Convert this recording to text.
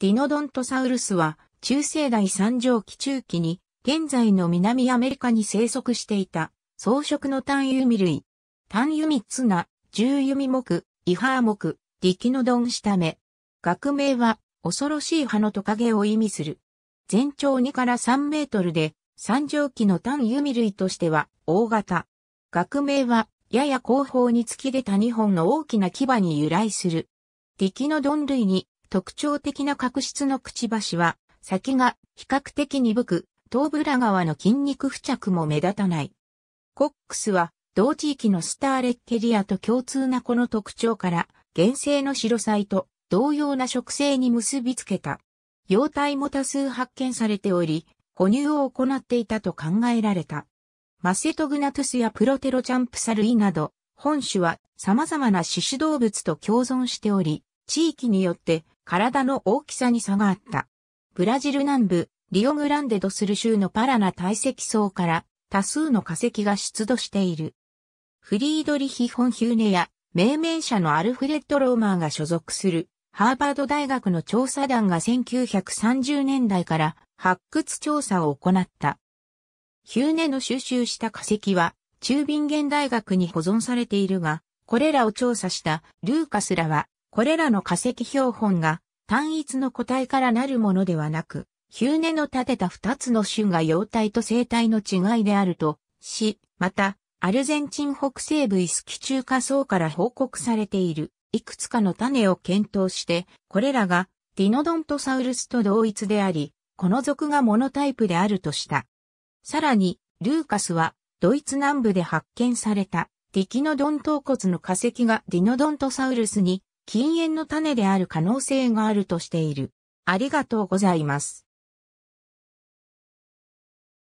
ディノドントサウルスは中世代三畳期中期に現在の南アメリカに生息していた草食の単ミ類。単弓ツナ、ユミ木、イハー木、ディキノドン下目。学名は恐ろしい葉のトカゲを意味する。全長2から3メートルで三畳期の単ミ類としては大型。学名はやや後方に突き出た2本の大きな牙に由来する。ディキノドン類に特徴的な角質のくちばしは、先が比較的鈍く、頭部裏側の筋肉付着も目立たない。コックスは、同地域のスターレッケリアと共通なこの特徴から、原生の白菜と同様な植生に結びつけた。幼体も多数発見されており、哺乳を行っていたと考えられた。マセトグナトゥスやプロテロチャンプサルイなど、本種は様々な種子動物と共存しており、地域によって体の大きさに差があった。ブラジル南部、リオグランデドスル州のパラナ堆積層から多数の化石が出土している。フリードリヒ・ホンヒューネや命名者のアルフレッド・ローマーが所属するハーバード大学の調査団が1930年代から発掘調査を行った。ヒューネの収集した化石は中ビンゲン大学に保存されているが、これらを調査したルーカスらはこれらの化石標本が単一の個体からなるものではなく、ヒューネの立てた二つの種が様体と生態の違いであるとし、また、アルゼンチン北西部イスキ中華層から報告されている、いくつかの種を検討して、これらがディノドントサウルスと同一であり、この属がモノタイプであるとした。さらに、ルーカスは、ドイツ南部で発見された、ディキノドン頭骨の化石がディノドントサウルスに禁煙の種である可能性があるとしている。ありがとうございます。